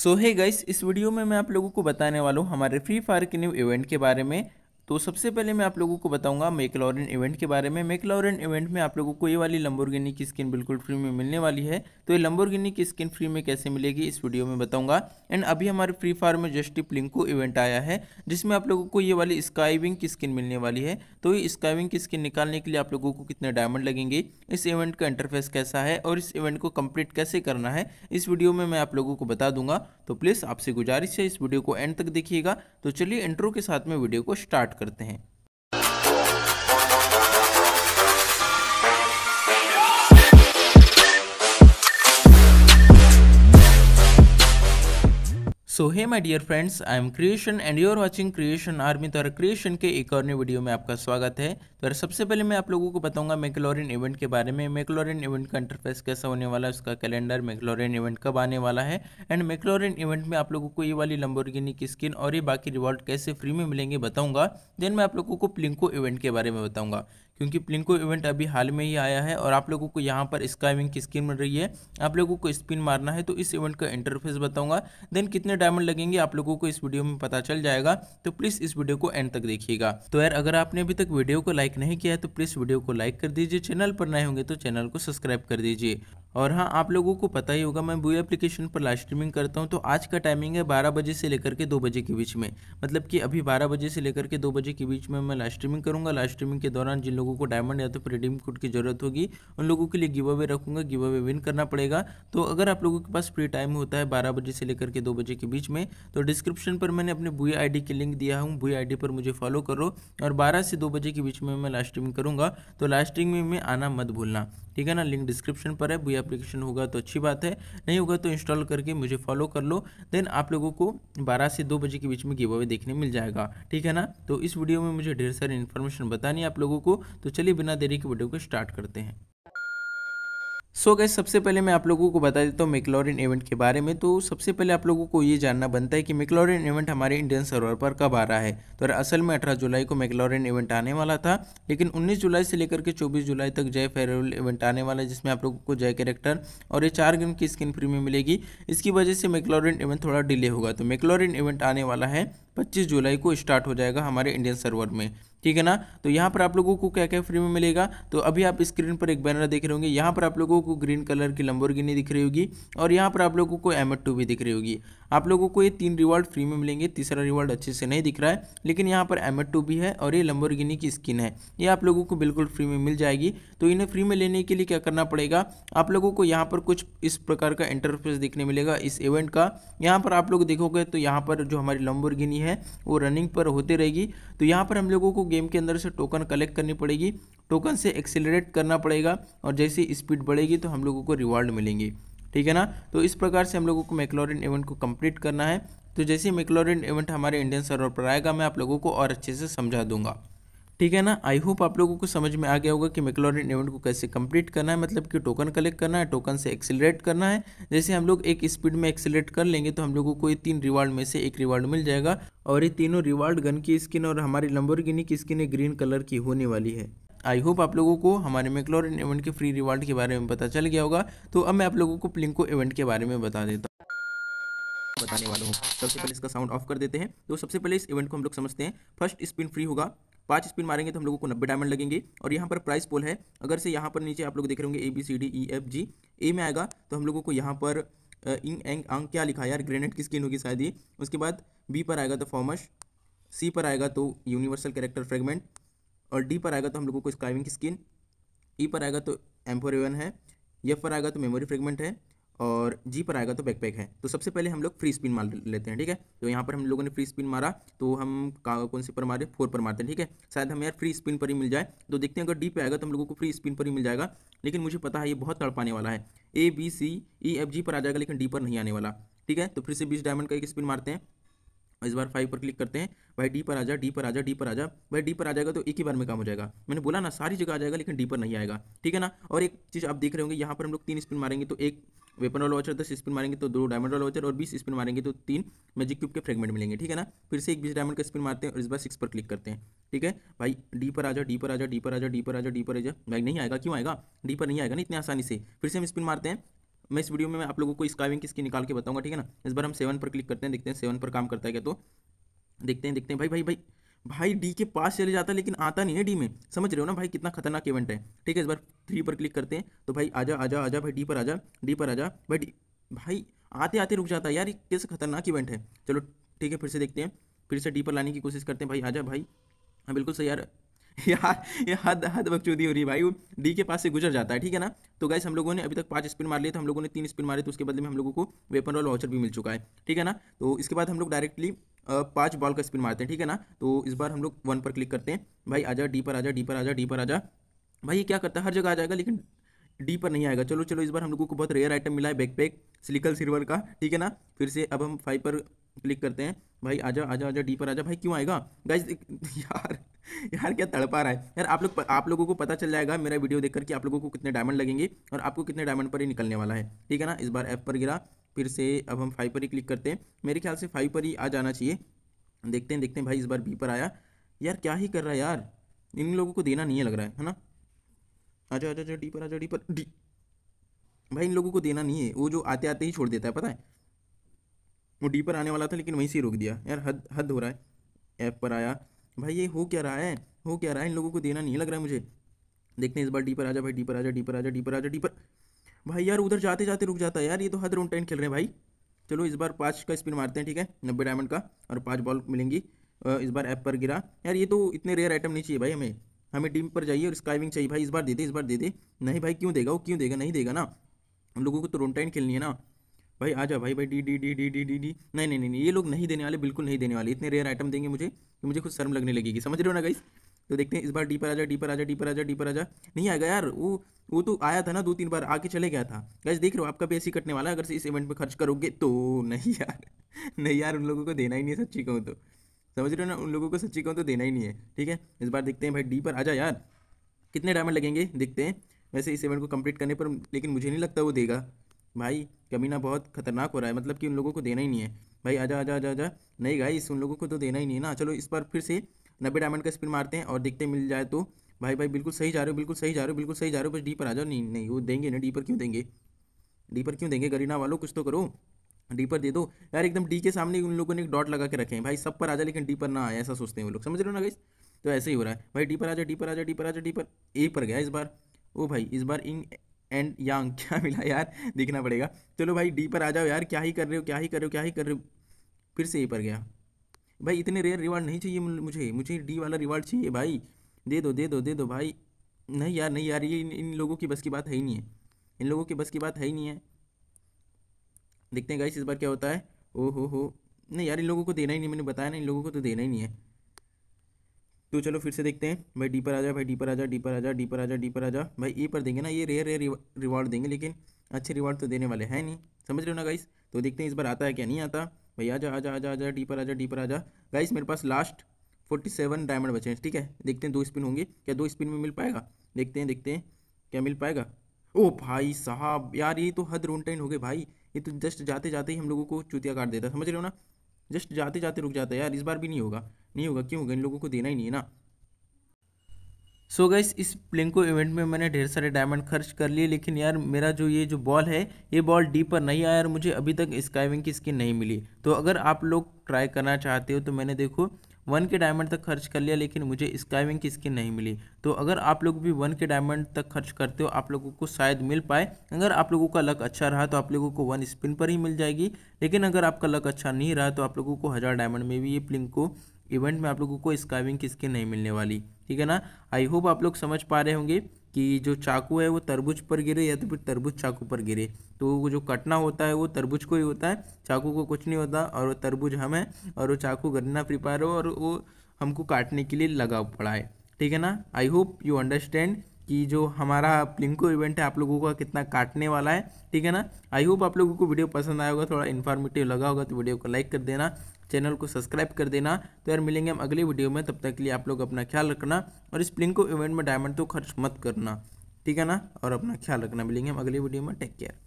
सो है गाइस इस वीडियो में मैं आप लोगों को बताने वाला हूँ हमारे फ्री फायर के न्यू इवेंट के बारे में तो सबसे पहले मैं आप लोगों को बताऊंगा मेकलॉरन इवेंट के बारे में मेकलॉरन इवेंट में आप लोगों को ये वाली लंबोर्गिनी की स्किन बिल्कुल फ्री में मिलने वाली है तो ये लंबोर्गिनी की स्किन फ्री में कैसे मिलेगी इस वीडियो में बताऊंगा एंड अभी हमारे फ्री फायर में जस्टिप लिंक को इवेंट आया है जिसमें आप लोगों को ये वाली स्काईविंग की स्किन मिलने वाली है तो ये स्काईविंग की स्किन निकालने के लिए आप लोगों को कितने डायमंड लगेंगे इस इवेंट का इंटरफेस कैसा है और इस इवेंट को कम्प्लीट कैसे करना है इस वीडियो में मैं आप लोगों को बता दूंगा तो प्लीज़ आपसे गुजारिश है इस वीडियो को एंड तक देखिएगा तो चलिए इंट्रो के साथ में वीडियो को स्टार्ट करते हैं so hey my dear friends I am Creation and you are watching Creation Army तो क्रिएशन के एक और नई वीडियो में आपका स्वागत है तो सबसे पहले मैं आप लोगों को बताऊंगा मेकलोरिन इवेंट के बारे में मेकलोरिन इवेंट का इंटरफेस कैसा होने वाला है उसका कैलेंडर मेकलोरिन इवेंट कब आने वाला है एंड मेकलोरिन इवेंट में आप लोगों को ये वाली लंबोर्गिनी की स्किन और ये बाकी रिवॉर्ड कैसे फ्री में मिलेंगे बताऊँगा देन मैं आप लोगों को प्लिंको इवेंट के बारे में बताऊँगा क्योंकि प्लिंको इवेंट अभी हाल में ही आया है और आप लोगों को यहाँ पर स्काइविंग की स्किन मिल रही है आप लोगों को स्पिन मारना है तो इस इवेंट का इंटरफेस बताऊंगा देन कितने डायमंड लगेंगे आप लोगों को इस वीडियो में पता चल जाएगा तो प्लीज़ इस वीडियो को एंड तक देखिएगा तो यार अगर आपने अभी तक वीडियो को लाइक नहीं किया है तो प्लीज़ वीडियो को लाइक कर दीजिए चैनल पर नए होंगे तो चैनल को सब्सक्राइब कर दीजिए और हाँ आप लोगों को पता ही होगा मैं बुई एप्लीकेशन पर लाइव स्ट्रीमिंग करता हूँ तो आज का टाइमिंग है बारह बजे से लेकर के दो बजे के बीच में मतलब कि अभी बारह बजे से लेकर के दो बजे के बीच में मैं लाइव स्ट्रीमिंग करूँगा लाइव स्ट्रीमिंग के दौरान जिन लोगों को डायमंड या तो प्रीडीम कोड की ज़रूरत होगी उन लोगों के लिए गिव अवे रखूँगा गिव अवे विन करना पड़ेगा तो अगर आप लोगों के पास फ्री टाइम होता है बारह बजे से लेकर के दो बजे के बीच में तो डिस्क्रिप्शन पर मैंने अपने बुई आई की लिंक दिया हूँ बुई आई पर मुझे फॉलो करो और बारह से दो बजे के बीच में मैं लाइव स्ट्रीमिंग करूँगा तो लाइव स्ट्रीमिंग में आना मत भूलना ठीक है ना लिंक डिस्क्रिप्शन पर है वही एप्लीकेशन होगा तो अच्छी बात है नहीं होगा तो इंस्टॉल करके मुझे फॉलो कर लो देन आप लोगों को बारह से दो बजे के बीच में गिव अवे देखने मिल जाएगा ठीक है ना तो इस वीडियो में मुझे ढेर सारी इन्फॉर्मेशन बतानी है आप लोगों को तो चलिए बिना देरी के वीडियो को स्टार्ट करते हैं सो so गए सबसे पहले मैं आप लोगों को बता देता हूँ मेकलोरिन इवेंट के बारे में तो सबसे पहले आप लोगों को ये जानना बनता है कि मेकलोरिन इवेंट हमारे इंडियन सर्वर पर कब आ रहा है तो असल में 18 जुलाई को मेकलोरिन इवेंट आने वाला था लेकिन 19 जुलाई से लेकर के 24 जुलाई तक जय फेयरवेल इवेंट आने वाला है जिसमें आप लोगों को जय कैरेक्टर और ये चार गेम की स्किन फ्री में मिलेगी इसकी वजह से मेकलोरिन इवेंट थोड़ा डिले होगा तो मेकलोरिन इवेंट आने वाला है पच्चीस जुलाई को स्टार्ट हो जाएगा हमारे इंडियन सर्वर में ठीक है ना तो यहाँ पर आप लोगों को क्या क्या फ्री में मिलेगा तो अभी आप स्क्रीन पर एक बैनर देख रहे होंगे यहाँ पर आप लोगों को ग्रीन कलर की लंबोरगिनी दिख रही होगी और यहाँ पर आप लोगों को एम भी दिख रही होगी आप लोगों को ये तीन रिवॉर्ड फ्री में मिलेंगे तीसरा रिवॉर्ड अच्छे से नहीं दिख रहा है लेकिन यहाँ पर एम भी है और ये लंबोरगिनी की स्किन है ये आप लोगों को बिल्कुल फ्री में मिल जाएगी तो इन्हें फ्री में लेने के लिए क्या करना पड़ेगा आप लोगों को यहाँ पर कुछ इस प्रकार का इंटरफेस देखने मिलेगा इस इवेंट का यहाँ पर आप लोग देखोगे तो यहाँ पर जो हमारी लंबोरगिनी है वो रनिंग पर होते रहेगी तो यहाँ पर हम लोगों को गेम के अंदर से टोकन कलेक्ट करनी पड़ेगी टोकन से एक्सेलरेट करना पड़ेगा और जैसे स्पीड बढ़ेगी तो हम लोगों को रिवॉर्ड मिलेंगे ठीक है ना तो इस प्रकार से हम लोगों को मेक्लोरिन इवेंट को कंप्लीट करना है तो जैसे मेक्लोरिन इवेंट हमारे इंडियन सर्वर पर आएगा मैं आप लोगों को और अच्छे से समझा दूंगा ठीक है ना आई होप आप लोगों को समझ में आ गया होगा कि मेक्लोरिन इवेंट को कैसे कंप्लीट करना है मतलब कि टोकन कलेक्ट करना है टोकन से एक्सेलरेट करना है जैसे हम लोग एक स्पीड में एक्सेलरेट कर लेंगे तो हम लोगों को ये तीन रिवार्ड में से एक रिवार्ड मिल जाएगा और ये तीनों रिवार्ड गन की स्किन और हमारी लंबोर की स्किन ग्रीन कलर की होने वाली है आई होप आप लोगों को हमारे मेकलोरिन इवेंट के फ्री रिवार्ड के बारे में पता चल गया होगा तो अब मैं आप लोगों को प्लिंको इवेंट के बारे में बता देता हूँ बताने वाला हूँ सबसे पहले इसका साउंड ऑफ कर देते हैं तो सबसे पहले इस इवेंट को हम लोग समझते हैं फर्स्ट स्पिन फ्री होगा पांच स्पिन मारेंगे तो हम लोगों को नब्बे डायमंड लगेंगे और यहाँ पर प्राइस पोल है अगर से यहाँ पर नीचे आप लोग देख रहे होंगे A B C D E F G A में आएगा तो हम लोगों को यहाँ पर इंग एंग आंग क्या लिखा है यार ग्रेनेड की स्किन होगी शायद ये उसके बाद बी पर आएगा तो फॉर्मश सी पर आएगा तो यूनिवर्सल कैरेक्टर फ्रेगमेंट और डी पर आएगा तो हम लोगों को स्काइविंग की स्किन ई पर आएगा तो एम फोर है एफ पर आएगा तो मेमोरी फ्रेगमेंट है और जी पर आएगा तो बैकपैक है तो सबसे पहले हम लोग फ्री स्पिन मार लेते हैं ठीक है तो यहाँ पर हम लोगों ने फ्री स्पिन मारा तो हम कौन से पर मारे फोर पर मारते हैं ठीक है शायद हमें यार फ्री स्पिन पर ही मिल जाए तो देखते हैं अगर डी पे आएगा तो हम लोगों को फ्री स्पिन पर ही मिल जाएगा लेकिन मुझे पता है ये बहुत तड़पाने वाला है ए बी सी ई एफ जी पर आ जाएगा लेकिन डी पर नहीं आने वाला ठीक है तो फिर से बीस डायमंड का एक स्पिन मारते हैं इस बार फाइव पर क्लिक करते हैं भाई डी पर आ जा डी पर आ जा डी पर आ जा भाई डी पर आ जाएगा तो एक ही बार में काम हो जाएगा मैंने बोला ना सारी जगह आ जाएगा लेकिन डी पर नहीं आएगा ठीक है ना और एक चीज़ आप देख रहे होंगे यहाँ पर हम लोग तीन स्पिन मारेंगे तो एक वेपन वाला वॉचर दस स्पिन मारेंगे तो दो डायमंड वाला वॉचर और बीस स्पिन मारेंगे तो तीन मैजिक क्यूब के फ्रेगमेंट मिलेंगे ठीक है ना फिर से एक बीस डायमंड का स्पिन मारते हैं और इस बार सिक्स पर क्लिक करते हैं ठीक है भाई डी पर आ जा डी पर आ जा डी पर आ जा डी पर आ जा डी पर आ जा भाई नहीं आएगा क्यों आएगा डी पर नहीं आएगा ना इतनी आसानी से फिर से हम स्पिन मारते हैं मैं इस वीडियो में मैं आप लोगों को इसका विंग किसकी निकाल के बताऊंगा ठीक है ना इस बार हम सेवन पर क्लिक करते हैं देखते हैं सेवन पर काम करता है क्या तो देखते हैं देखते हैं भाई भाई भाई भाई डी के पास चले जाता है लेकिन आता नहीं है डी में समझ रहे हो ना भाई कितना खतरनाक इवेंट है ठीक है इस बार थ्री पर क्लिक करते हैं तो भाई आजा आजा आजा भाई डी पर आजा डी पर आजा भाई डी भाई आते आते रुक जाता है यार ये कैसे खतरनाक इवेंट है चलो ठीक है फिर से देखते हैं फिर से डी पर लाने की कोशिश करते हैं भाई आजा भाई हाँ बिल्कुल सही यार यार हद हद बकचोदी हो रही है भाई डी के पास से गुजर जाता है ठीक है ना तो गाइस हम लोगों ने अभी तक पांच स्पिन मार लिए तो हम लोगों ने तीन स्पिन मारे तो उसके बदले में हम लोगों को वेपन रॉल वाउचर भी मिल चुका है ठीक है ना तो इसके बाद हम लोग डायरेक्टली पाँच बॉल का स्पिन मारते हैं ठीक है ना तो इस बार हम लोग वन पर क्लिक करते हैं भाई आजा डी पर आजा डी पर आजा डी पर आजा भाई ये क्या करता है हर जगह आ जाएगा लेकिन डी पर नहीं आएगा चलो चलो इस बार हम लोगों को बहुत रेयर आइटम मिला है बैकपैक सिलिकल सिल्वर का ठीक है ना फिर से अब हम फाइव पर क्लिक करते हैं भाई आजा आजा आजा डी पर आजा भाई क्यों आएगा गाइस यार यार क्या तड़पा रहा है यार आप लोग आप लोगों को पता चल जाएगा मेरा वीडियो देखकर कि आप लोगों को कितने डायमंड लगेंगे और आपको कितने डायमंड पर ही निकलने वाला है ठीक है ना इस बार ऐप पर गिरा फिर से अब हम फाइव पर ही क्लिक करते हैं मेरे ख्याल से फाइव पर ही आ जाना चाहिए देखते हैं देखते हैं भाई इस बार बी पर आया यार क्या ही कर रहा है यार इन लोगों को देना नहीं है लग रहा है है ना आ जाओ आ डी पर आ डी पर डी भाई इन लोगों को देना नहीं है वो जो आते आते ही छोड़ देता है पता है वो डी पर आने वाला था लेकिन वहीं से रोक दिया यार हद हद हो रहा है ऐप पर आया भाई ये हो क्या रहा है हो क्या रहा है इन लोगों को देना नहीं लग रहा है मुझे देखने इस बार डीपर आजा भाई डीपर आजा डीपर आजा डीपर आजा डीपर भाई यार उधर जाते जाते रुक जाता है यार ये तो हद रोन टेन खेल रहे हैं भाई चलो इस बार पाँच का स्पिन मारते हैं ठीक है नब्बे डायमंड का और पाँच बॉल मिलेंगी इस बार ऐप पर गिरा यार ये तो इतने रेयर आइटम नहीं चाहिए भाई हमें हमें टीम पर जाइए और स्काइविंग चाहिए भाई इस बार दे दे इस बार दे दे नहीं भाई क्यों देगा वो क्यों देगा नहीं देगा ना हम लोगों को तो रोनटाइन खेलनी है ना भाई आ जा भाई भाई D D D D D D D नहीं नहीं नहीं ये लोग नहीं देने वाले बिल्कुल नहीं देने वाले इतने रेयर आइटम देंगे मुझे कि मुझे खुद शर्म लगने लगेगी समझ रहे हो ना गाइस तो देखते हैं इस बार डी पर आजा डी पर आजा डी पर आजा डी पर आजा नहीं आएगा यार वो वो तो आया था ना दो तीन बार आके चले गया था गाइस देख रहे हो आपका पैसे कटने वाला है अगर इस इवेंट में खर्च करोगे तो नहीं यार नहीं यार उन लोगों को देना ही नहीं है सच्ची कहूँ तो समझ रहे हो ना उन लोगों को सच्ची कहूँ तो देना ही नहीं है ठीक है इस बार देखते हैं भाई डी पर आजा यार कितने डायमंड लगेंगे देखते हैं वैसे इस इवेंट को कंप्लीट करने पर लेकिन मुझे नहीं लगता वो देगा भाई कमीना बहुत खतरनाक हो रहा है मतलब कि उन लोगों को देना ही नहीं है भाई आजा आजा आजा आजा नहीं इस उन लोगों को तो देना ही नहीं है ना चलो इस बार फिर से नब्बे डायमंड का स्पिन मारते हैं और देखते मिल जाए तो भाई भाई बिल्कुल सही जा रहे हो बिल्कुल सही जा रहे हो बिल्कुल सही जा रहे हो बस डी पर आ जाओ नहीं नहीं वो देंगे ना डी पर क्यों देंगे डी पर क्यों देंगे गरीना वालों कुछ तो करो डी पर दे दो यार एकदम डी के सामने उन लोगों ने एक डॉट लगा के रखे हैं भाई सब पर आ जाए लेकिन डी पर ना आए ऐसा सोचते हैं वो लोग समझ रहे हो ना गाइस तो ऐसे ही हो रहा है भाई डी पर आ जाए डी पर आ जाए डी पर आ जाए डी पर ए पर गया इस बार ओ भाई इस बार इन एंड यांग क्या मिला यार देखना पड़ेगा चलो भाई डी पर आ जाओ यार क्या ही कर रहे हो क्या ही कर रहे हो क्या ही कर रहे हो फिर से ए पर गया भाई इतने रेयर रिवार्ड नहीं चाहिए मुझे मुझे डी वाला रिवार्ड चाहिए भाई दे दो दे दो दे दो भाई नहीं यार नहीं यार ये इन लोगों की बस की बात है ही नहीं है इन लोगों की बस की बात है ही नहीं है देखते हैं गाइस इस बार क्या होता है ओ हो हो नहीं यार इन लोगों को देना ही नहीं मैंने बताया ना इन लोगों को तो देना ही नहीं है तो चलो फिर से देखते हैं भाई डीपर आ जा भाई डीपर आ जा डीपर आ जा डीपर आ जा डीपर आ जा भाई ए पर देंगे ना ये रेयर रेयर रिवार्ड देंगे लेकिन अच्छे रिवार्ड तो देने वाले हैं नहीं समझ रहे हो ना गाइस तो देखते हैं इस बार आता है क्या नहीं आता भाई आ जा आ जा आ जा आ जा डीपर आ जा डीपर आ जा गाइस मेरे पास लास्ट फोर्टी सेवन डायमंड बचे हैं ठीक है देखते हैं दो स्पिन होंगे क्या दो स्पिन में मिल पाएगा देखते हैं देखते हैं क्या मिल पाएगा ओ भाई साहब यार ये तो हद रोनटाइन हो गए भाई ये तो जस्ट जाते जाते ही हम लोगों को चूतिया काट देता समझ रहे हो ना जस्ट जाते जाते रुक जाता है यार इस बार भी नहीं होगा नहीं होगा क्यों होगा इन लोगों को देना ही नहीं है ना सो so गैस इस प्लिंको इवेंट में मैंने ढेर सारे डायमंड खर्च कर लिए लेकिन यार मेरा जो ये जो बॉल है ये बॉल डी पर नहीं आया और मुझे अभी तक स्काईविंग की स्किन नहीं मिली तो अगर आप लोग ट्राई करना चाहते हो तो मैंने देखो वन के डायमंड तक खर्च कर लिया लेकिन मुझे स्काईविंग की स्किन नहीं मिली तो अगर आप लोग भी वन के डायमंड तक खर्च करते हो आप लोगों को शायद मिल पाए अगर आप लोगों का लक अच्छा रहा तो आप लोगों को वन स्पिन पर ही मिल जाएगी लेकिन अगर आपका लक अच्छा नहीं रहा तो आप लोगों को हज़ार डायमंड में भी ये प्लिंक को इवेंट में आप लोगों को स्काइविंग की स्किन नहीं मिलने वाली ठीक है ना आई होप आप लोग समझ पा रहे होंगे कि जो चाकू है वो तरबूज पर गिरे या तो फिर तरबूज चाकू पर गिरे तो वो जो कटना होता है वो तरबूज को ही होता है चाकू को कुछ नहीं होता और वो तरबूज हम है और वो चाकू गन्ना फ्री फायर हो और वो हमको काटने के लिए लगा पड़ा है ठीक है ना आई होप यू अंडरस्टैंड कि जो हमारा प्लिंको इवेंट है आप लोगों का कितना काटने वाला है ठीक है ना आई होप आप लोगों को वीडियो पसंद आया होगा थोड़ा इन्फॉर्मेटिव लगा होगा तो वीडियो को लाइक कर देना चैनल को सब्सक्राइब कर देना तो यार मिलेंगे हम अगले वीडियो में तब तक के लिए आप लोग अपना ख्याल रखना और इस प्लिंको इवेंट में डायमंड तो खर्च मत करना ठीक है ना और अपना ख्याल रखना मिलेंगे हम अगले वीडियो में टेक केयर